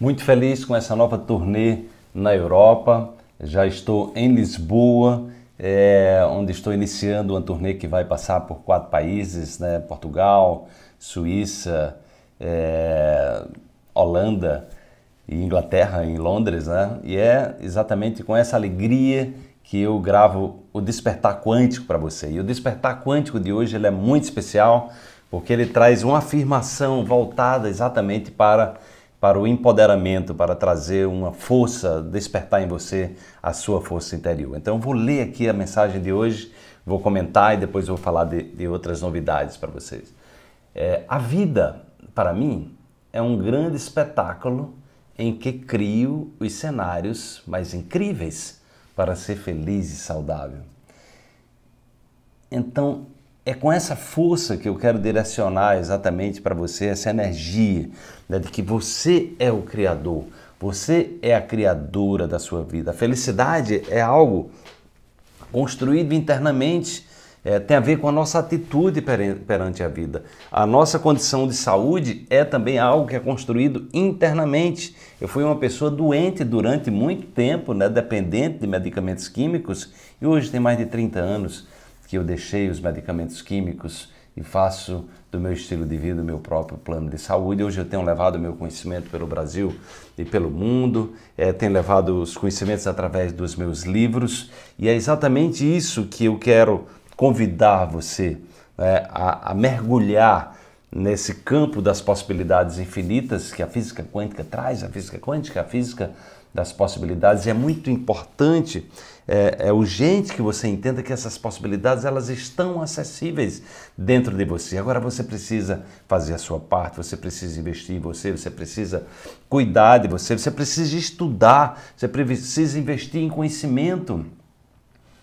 Muito feliz com essa nova turnê na Europa. Já estou em Lisboa, é, onde estou iniciando uma turnê que vai passar por quatro países, né? Portugal, Suíça, é, Holanda e Inglaterra, em Londres, né? E é exatamente com essa alegria que eu gravo o Despertar Quântico para você. E o Despertar Quântico de hoje ele é muito especial porque ele traz uma afirmação voltada exatamente para para o empoderamento, para trazer uma força, despertar em você a sua força interior. Então, eu vou ler aqui a mensagem de hoje, vou comentar e depois vou falar de, de outras novidades para vocês. É, a vida, para mim, é um grande espetáculo em que crio os cenários mais incríveis para ser feliz e saudável. Então, é com essa força que eu quero direcionar exatamente para você essa energia né, de que você é o Criador, você é a criadora da sua vida. A felicidade é algo construído internamente, é, tem a ver com a nossa atitude perante a vida. A nossa condição de saúde é também algo que é construído internamente. Eu fui uma pessoa doente durante muito tempo, né, dependente de medicamentos químicos, e hoje tem mais de 30 anos que eu deixei os medicamentos químicos e faço do meu estilo de vida o meu próprio plano de saúde. Hoje eu tenho levado meu conhecimento pelo Brasil e pelo mundo, é, tenho levado os conhecimentos através dos meus livros e é exatamente isso que eu quero convidar você né, a, a mergulhar nesse campo das possibilidades infinitas que a física quântica traz, a física quântica, a física das possibilidades é muito importante é, é urgente que você entenda que essas possibilidades elas estão acessíveis dentro de você. Agora você precisa fazer a sua parte, você precisa investir em você, você precisa cuidar de você, você precisa estudar, você precisa investir em conhecimento.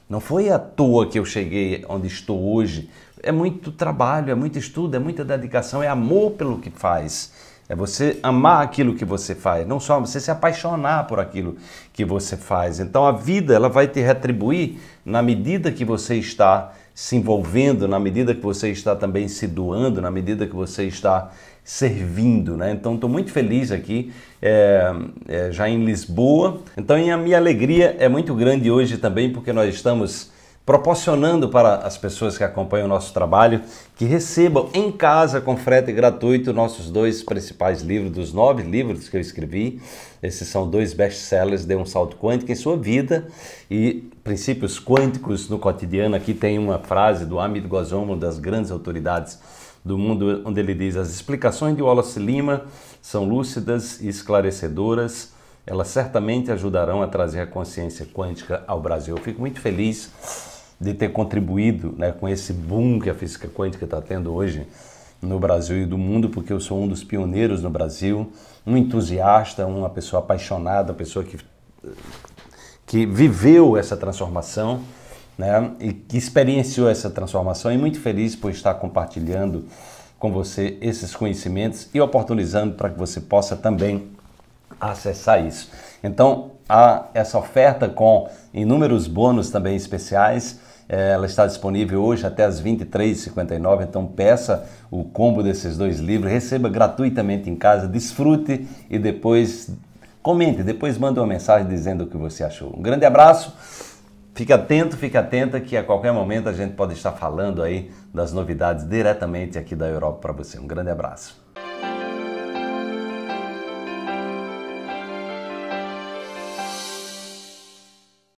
Não foi à toa que eu cheguei onde estou hoje. É muito trabalho, é muito estudo, é muita dedicação, é amor pelo que faz. É você amar aquilo que você faz, não só você se apaixonar por aquilo que você faz. Então a vida ela vai te retribuir na medida que você está se envolvendo, na medida que você está também se doando, na medida que você está servindo, né? Então estou muito feliz aqui, é, é, já em Lisboa. Então a minha alegria é muito grande hoje também porque nós estamos proporcionando para as pessoas que acompanham o nosso trabalho que recebam em casa com frete gratuito nossos dois principais livros, dos nove livros que eu escrevi. Esses são dois best-sellers, de um salto quântico em sua vida e Princípios Quânticos no Cotidiano. Aqui tem uma frase do Amit Gozom, uma das grandes autoridades do mundo, onde ele diz as explicações de Wallace Lima são lúcidas e esclarecedoras elas certamente ajudarão a trazer a consciência quântica ao Brasil. Eu fico muito feliz de ter contribuído né, com esse boom que a física quântica está tendo hoje no Brasil e do mundo, porque eu sou um dos pioneiros no Brasil, um entusiasta, uma pessoa apaixonada, uma pessoa que, que viveu essa transformação né, e que experienciou essa transformação e muito feliz por estar compartilhando com você esses conhecimentos e oportunizando para que você possa também acessar isso. Então, há essa oferta com inúmeros bônus também especiais é, ela está disponível hoje até as 23h59, então peça o combo desses dois livros, receba gratuitamente em casa, desfrute e depois comente, depois manda uma mensagem dizendo o que você achou. Um grande abraço, fique atento, fique atenta que a qualquer momento a gente pode estar falando aí das novidades diretamente aqui da Europa para você. Um grande abraço.